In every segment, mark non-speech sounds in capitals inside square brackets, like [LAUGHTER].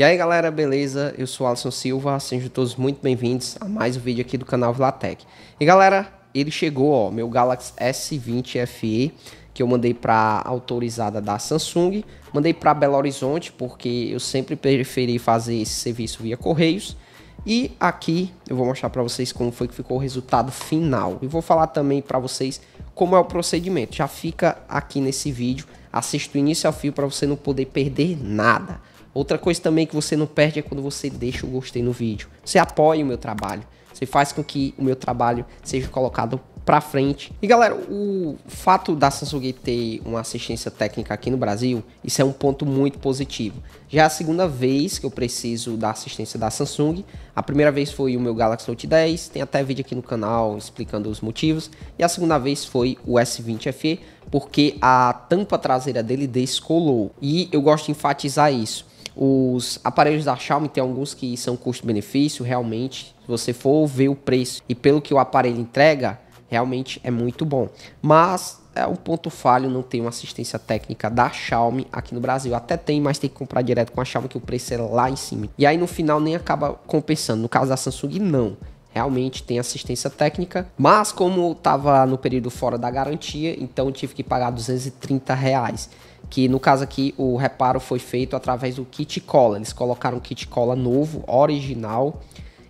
E aí galera, beleza? Eu sou Alisson Silva, sejam todos muito bem-vindos a mais um vídeo aqui do canal Vlatec E galera, ele chegou, ó, meu Galaxy S20 FE, que eu mandei para autorizada da Samsung, mandei para Belo Horizonte, porque eu sempre preferi fazer esse serviço via correios. E aqui eu vou mostrar para vocês como foi que ficou o resultado final. E vou falar também para vocês como é o procedimento. Já fica aqui nesse vídeo assista o início ao fio para você não poder perder nada. Outra coisa também que você não perde é quando você deixa o gostei no vídeo. Você apoia o meu trabalho. Você faz com que o meu trabalho seja colocado pra frente. E galera, o fato da Samsung ter uma assistência técnica aqui no Brasil, isso é um ponto muito positivo. Já é a segunda vez que eu preciso da assistência da Samsung. A primeira vez foi o meu Galaxy Note 10, tem até vídeo aqui no canal explicando os motivos. E a segunda vez foi o S20 FE, porque a tampa traseira dele descolou. E eu gosto de enfatizar isso. Os aparelhos da Xiaomi tem alguns que são custo-benefício, realmente. Se você for ver o preço e pelo que o aparelho entrega, realmente é muito bom. Mas é um ponto falho não tem uma assistência técnica da Xiaomi aqui no Brasil. Até tem, mas tem que comprar direto com a Xiaomi que o preço é lá em cima. E aí no final nem acaba compensando. No caso da Samsung não. Realmente tem assistência técnica, mas como estava no período fora da garantia, então tive que pagar 230 reais que no caso aqui o reparo foi feito através do kit cola. Eles colocaram um kit cola novo, original.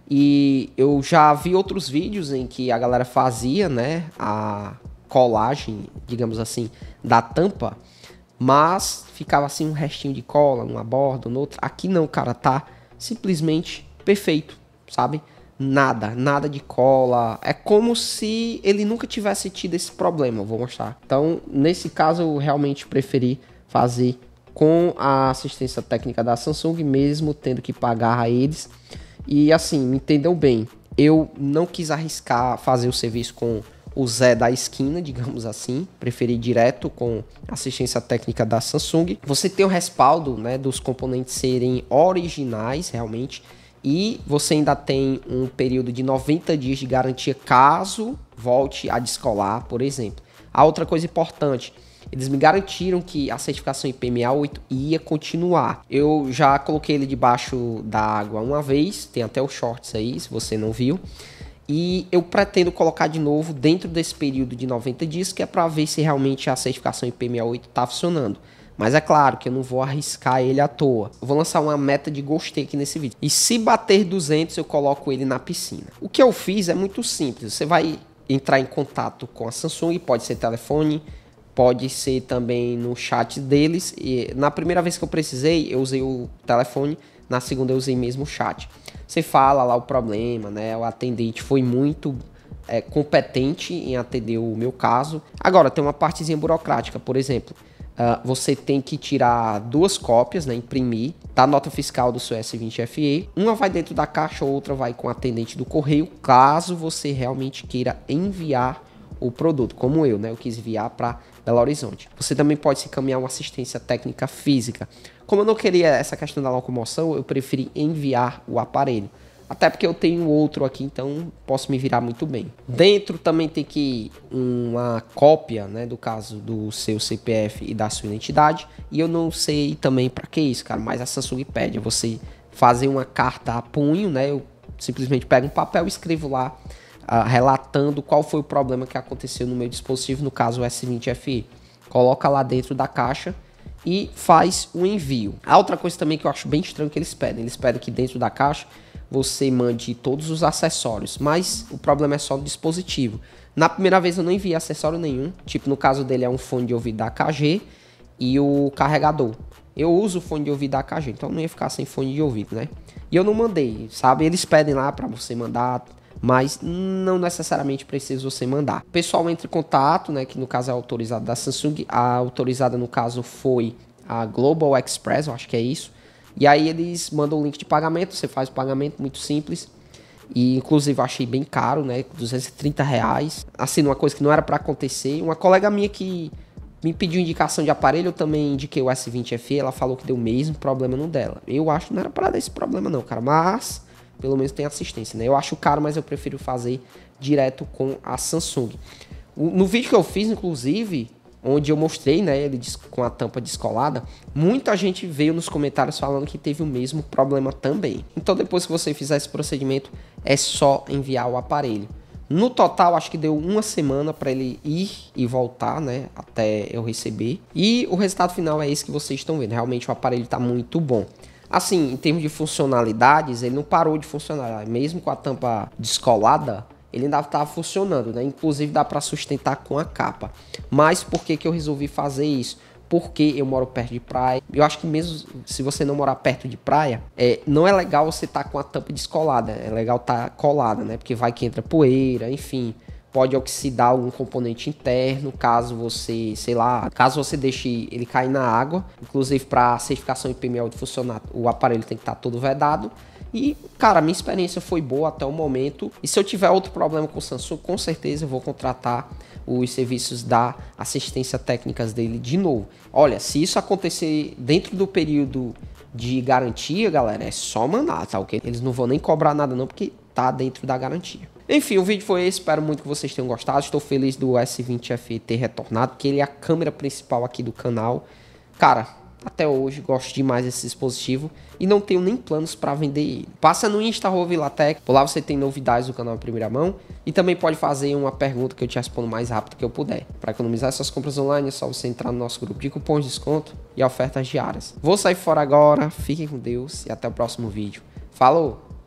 E eu já vi outros vídeos em que a galera fazia, né, a colagem, digamos assim, da tampa, mas ficava assim um restinho de cola numa borda, no outra. Aqui não, cara, tá simplesmente perfeito, sabe? Nada, nada de cola. É como se ele nunca tivesse tido esse problema. Vou mostrar. Então, nesse caso, eu realmente preferi fazer com a assistência técnica da Samsung, mesmo tendo que pagar a eles. E assim, me entendam bem, eu não quis arriscar fazer o serviço com o Zé da esquina, [LAUGHS] digamos assim, preferi direto com assistência técnica da Samsung. Você tem o respaldo, né, dos componentes serem originais, realmente e você ainda tem um período de 90 dias de garantia caso volte a descolar, por exemplo. A outra coisa importante, eles me garantiram que a certificação IP68 ia continuar. Eu já coloquei ele debaixo da água uma vez, tem até os shorts aí, se você não viu. E eu pretendo colocar de novo dentro desse período de 90 dias, que é para ver se realmente a certificação IP68 está funcionando. Mas é claro que eu não vou arriscar ele à toa. Eu vou lançar uma meta de gostei aqui nesse vídeo. E se bater 200, eu coloco ele na piscina. O que eu fiz é muito simples. Você vai entrar em contato com a Samsung, pode ser telefone, pode ser também no chat deles. E na primeira vez que eu precisei, eu usei o telefone, na segunda eu usei mesmo o chat. Você fala lá o problema, né? O atendente foi muito é, competente em atender o meu caso. Agora, tem uma partezinha burocrática, por exemplo. Ah, você tem que tirar duas cópias, né, imprimir, da tá? nota fiscal do seu S20FE. Uma vai dentro da caixa, outra vai com o atendente do correio, caso você realmente queira enviar o produto, como eu, né? Eu quis enviar para Belo Horizonte. Você também pode se encaminhar uma assistência técnica física. Como eu não queria essa questão da locomoção, eu preferi enviar o aparelho. Até porque eu tenho outro aqui, então posso me virar muito bem. Dentro também tem que uma cópia, né, do caso do seu CPF e da sua identidade. E eu não sei também para que isso, cara, mas a Samsung pede você fazer uma carta a punho, né? Eu simplesmente pego um papel e escrevo lá uh, relatando qual foi o problema que aconteceu no meu dispositivo, no caso o S20 FE. Coloca lá dentro da caixa e faz o envio. A outra coisa também que eu acho bem estranho que eles pedem, eles pedem que dentro da caixa você mande todos os acessórios, mas o problema é só o dispositivo. Na primeira vez eu não enviei acessório nenhum, tipo no caso dele é um fone de ouvido da KG e o carregador. Eu uso o fone de ouvido da KG, então não ia ficar sem fone de ouvido, né? E eu não mandei, sabe? Eles pedem lá para você mandar, mas não necessariamente precisa você mandar. O pessoal entra em contato, né, que no caso é autorizada da Samsung, a autorizada no caso foi a Global Express, eu acho que é isso. E aí eles mandam o link de pagamento, você faz o pagamento, muito simples. E inclusive achei bem caro, né? 230 reais. Assim, uma coisa que não era para acontecer. Uma colega minha que me pediu indicação de aparelho, eu também indiquei o S20FE, ela falou que deu o mesmo problema no dela. Eu acho que não era para dar esse problema não, cara, mas pelo menos tem assistência, né? Eu acho caro, mas eu prefiro fazer direto com a Samsung. No vídeo que eu fiz, inclusive, onde eu mostrei, né, ele com a tampa descolada, muita gente veio nos comentários falando que teve o mesmo problema também. Então depois que você fizer esse procedimento, é só enviar o aparelho. No total, acho que deu uma semana para ele ir e voltar, né, até eu receber. E o resultado final é esse que vocês estão vendo. Realmente o aparelho está muito bom. Assim, em termos de funcionalidades, ele não parou de funcionar. Mesmo com a tampa descolada, ele ainda estava funcionando, né? Inclusive dá para sustentar com a capa. Mas por que, que eu resolvi fazer isso? Porque eu moro perto de praia. Eu acho que mesmo se você não morar perto de praia, é, não é legal você estar tá com a tampa descolada. É legal estar tá colada, né? Porque vai que entra poeira, enfim. Pode oxidar algum componente interno, caso você, sei lá, caso você deixe ele cair na água. Inclusive, para certificação IPML de funcionar, o aparelho tem que estar tá todo vedado. E, cara, minha experiência foi boa até o momento. E se eu tiver outro problema com o Samsung, com certeza eu vou contratar os serviços da assistência técnicas dele de novo. Olha, se isso acontecer dentro do período de garantia, galera, é só mandar, tá ok? Eles não vão nem cobrar nada não, porque tá dentro da garantia. Enfim, o vídeo foi esse, espero muito que vocês tenham gostado. Estou feliz do S20 FE ter retornado, que ele é a câmera principal aqui do canal. Cara, até hoje gosto demais desse dispositivo e não tenho nem planos para vender ele. Passa no Insta Rovilatec, por lá você tem novidades do canal em primeira mão e também pode fazer uma pergunta que eu te respondo mais rápido que eu puder. Para economizar suas compras online é só você entrar no nosso grupo de cupons de desconto e ofertas diárias. Vou sair fora agora, fiquem com Deus e até o próximo vídeo. Falou!